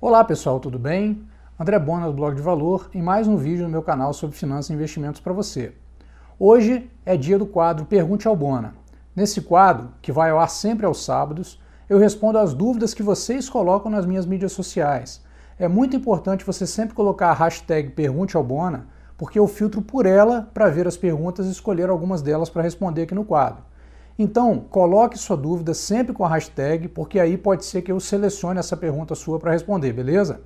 Olá pessoal, tudo bem? André Bona do Blog de Valor em mais um vídeo no meu canal sobre finanças e investimentos para você. Hoje é dia do quadro Pergunte ao Bona. Nesse quadro, que vai ao ar sempre aos sábados, eu respondo às dúvidas que vocês colocam nas minhas mídias sociais. É muito importante você sempre colocar a hashtag Pergunte ao Bona, porque eu filtro por ela para ver as perguntas e escolher algumas delas para responder aqui no quadro. Então, coloque sua dúvida sempre com a hashtag, porque aí pode ser que eu selecione essa pergunta sua para responder, beleza?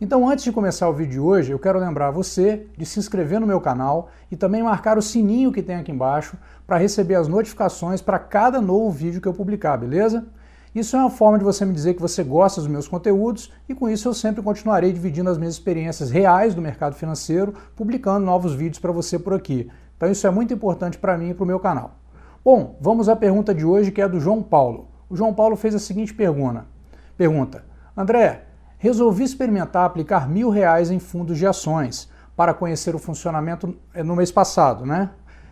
Então, antes de começar o vídeo de hoje, eu quero lembrar você de se inscrever no meu canal e também marcar o sininho que tem aqui embaixo para receber as notificações para cada novo vídeo que eu publicar, beleza? Isso é uma forma de você me dizer que você gosta dos meus conteúdos e com isso eu sempre continuarei dividindo as minhas experiências reais do mercado financeiro, publicando novos vídeos para você por aqui. Então isso é muito importante para mim e para o meu canal. Bom, vamos à pergunta de hoje que é a do João Paulo. O João Paulo fez a seguinte pergunta: Pergunta, André, resolvi experimentar aplicar mil reais em fundos de ações para conhecer o funcionamento eh, no mês passado, né?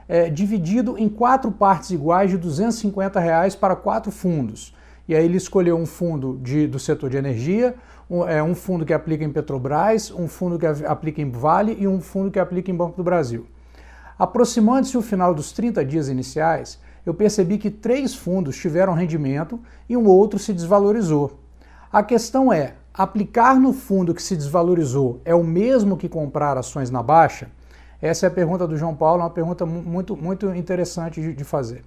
É, dividido em quatro partes iguais de 250 reais para quatro fundos. E aí ele escolheu um fundo de, do setor de energia, um, é, um fundo que aplica em Petrobras, um fundo que aplica em Vale e um fundo que aplica em Banco do Brasil. Aproximando-se o final dos 30 dias iniciais, eu percebi que três fundos tiveram rendimento e um outro se desvalorizou. A questão é: aplicar no fundo que se desvalorizou é o mesmo que comprar ações na baixa? Essa é a pergunta do João Paulo, é uma pergunta muito, muito interessante de fazer.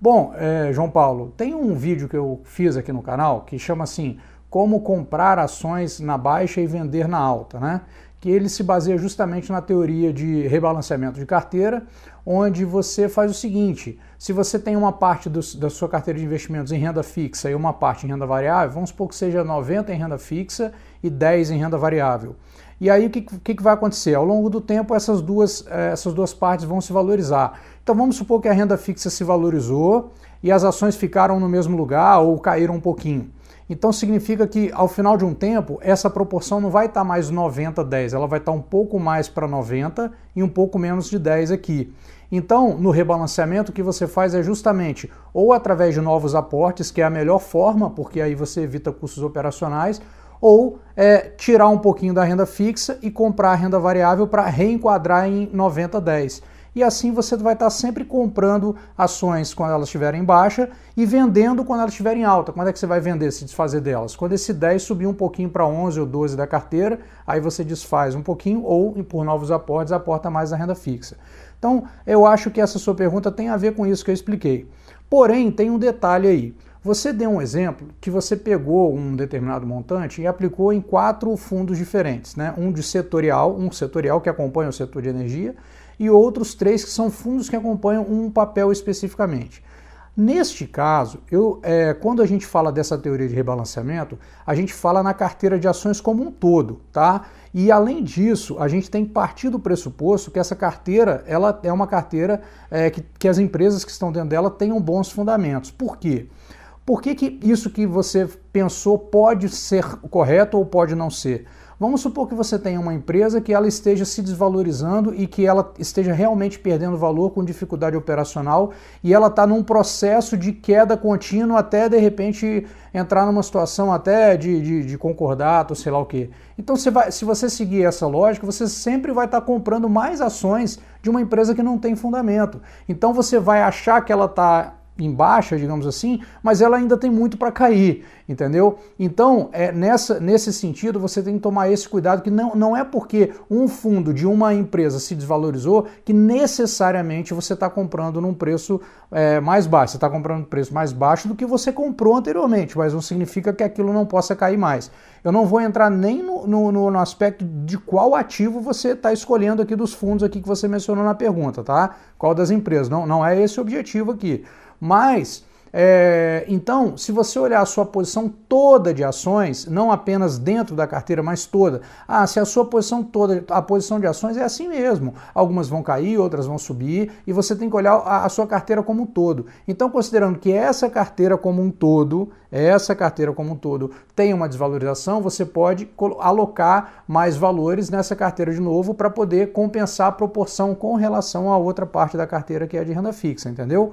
Bom, é, João Paulo, tem um vídeo que eu fiz aqui no canal que chama assim: Como comprar ações na baixa e vender na alta, né? que ele se baseia justamente na teoria de rebalanceamento de carteira, onde você faz o seguinte: se você tem uma parte do, da sua carteira de investimentos em renda fixa e uma parte em renda variável, vamos supor que seja 90 em renda fixa e 10 em renda variável. E aí o que, que, vai acontecer? Ao longo do tempo essas duas, eh, essas duas partes vão se valorizar. Então vamos supor que a renda fixa se valorizou e as ações ficaram no mesmo lugar ou caíram um pouquinho. Então significa que ao final de um tempo, essa proporção não vai estar tá mais 90-10, ela vai estar tá um pouco mais para 90 e um pouco menos de 10 aqui. Então, no rebalanceamento, o que você faz é justamente ou através de novos aportes, que é a melhor forma, porque aí você evita custos operacionais, ou é, tirar um pouquinho da renda fixa e comprar a renda variável para reenquadrar em 90-10 e assim você vai estar sempre comprando ações quando elas estiverem em baixa e vendendo quando elas estiverem alta. Quando é que você vai vender, se desfazer delas? Quando esse 10 subir um pouquinho para 11 ou 12 da carteira, aí você desfaz um pouquinho ou, por novos aportes, aporta mais a renda fixa. Então, eu acho que essa sua pergunta tem a ver com isso que eu expliquei. Porém, tem um detalhe aí. Você deu um exemplo que você pegou um determinado montante e aplicou em quatro fundos diferentes, né? Um de setorial, um setorial que acompanha o setor de energia e outros três que são fundos que acompanham um papel especificamente. Neste caso, eu, é, quando a gente fala dessa teoria de rebalanceamento, a gente fala na carteira de ações como um todo, tá? E além disso, a gente tem que partir do pressuposto que essa carteira ela é uma carteira é, que, que as empresas que estão dentro dela tenham bons fundamentos. Por quê? Por que, que isso que você pensou pode ser correto ou pode não ser? Vamos supor que você tenha uma empresa que ela esteja se desvalorizando e que ela esteja realmente perdendo valor com dificuldade operacional e ela está num processo de queda contínua até de repente entrar numa situação até de, de, de concordato, sei lá o que. Então você vai, se você seguir essa lógica, você sempre vai estar tá comprando mais ações de uma empresa que não tem fundamento. Então você vai achar que ela está em baixa, digamos assim, mas ela ainda tem muito para cair, entendeu? Então, é, nessa, nesse sentido, você tem que tomar esse cuidado que não, não é porque um fundo de uma empresa se desvalorizou que necessariamente você está comprando num preço é, mais baixo. Você está comprando um preço mais baixo do que você comprou anteriormente, mas não significa que aquilo não possa cair mais. Eu não vou entrar nem no, no, no aspecto de qual ativo você está escolhendo aqui dos fundos aqui que você mencionou na pergunta, tá? Qual das empresas? Não, não é esse o objetivo aqui. Mas é, então, se você olhar a sua posição toda de ações, não apenas dentro da carteira, mas toda, ah, se a sua posição toda, a posição de ações é assim mesmo. Algumas vão cair, outras vão subir, e você tem que olhar a, a sua carteira como um todo. Então, considerando que essa carteira como um todo, essa carteira como um todo tem uma desvalorização, você pode alocar mais valores nessa carteira de novo para poder compensar a proporção com relação à outra parte da carteira que é de renda fixa, entendeu?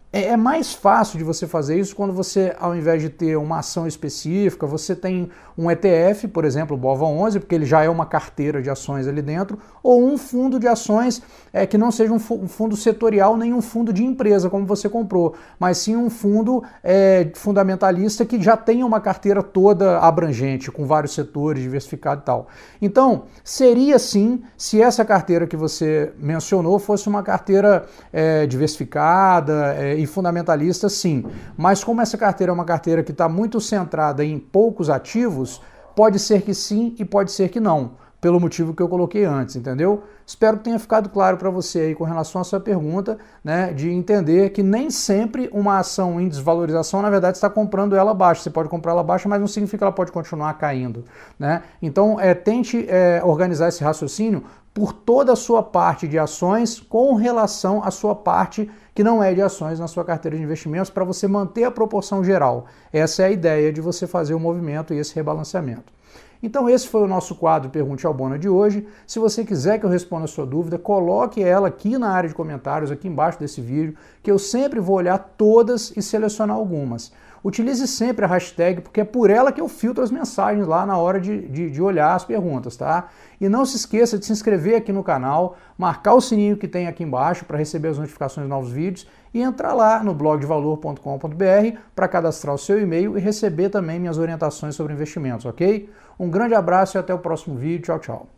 É, é, mais fácil de você fazer isso quando você, ao invés de ter uma ação específica, você tem um ETF, por exemplo, o BOVA11, porque ele já é uma carteira de ações ali dentro, ou um fundo de ações é, que não seja um, fundo setorial nem um fundo de empresa, como você comprou, mas sim um fundo é, fundamentalista que já tenha uma carteira toda abrangente, com vários setores, diversificado e tal. Então, seria sim se essa carteira que você mencionou fosse uma carteira é, diversificada, é, e fundamentalista, sim. Mas como essa carteira é uma carteira que está muito centrada em poucos ativos, pode ser que sim e pode ser que não, pelo motivo que eu coloquei antes, entendeu? Espero que tenha ficado claro para você aí com relação à sua pergunta, né, de entender que nem sempre uma ação em desvalorização, na verdade, está comprando ela baixa. Você pode comprar ela baixa, mas não significa que ela pode continuar caindo, né? Então, é, tente é, organizar esse raciocínio por toda a sua parte de ações com relação à sua parte que não é de ações na sua carteira de investimentos para você manter a proporção geral. Essa é a ideia de você fazer o um movimento e esse rebalanceamento. Então esse foi o nosso quadro Pergunte ao Bona de hoje. Se você quiser que eu responda a sua dúvida, coloque ela aqui na área de comentários, aqui embaixo desse vídeo, que eu sempre vou olhar todas e selecionar algumas utilize sempre a hashtag, porque é por ela que eu filtro as mensagens lá na hora de, de, de, olhar as perguntas, tá? E não se esqueça de se inscrever aqui no canal, marcar o sininho que tem aqui embaixo para receber as notificações de novos vídeos e entrar lá no blogdevalor.com.br para cadastrar o seu e-mail e receber também minhas orientações sobre investimentos, ok? Um grande abraço e até o próximo vídeo. Tchau, tchau.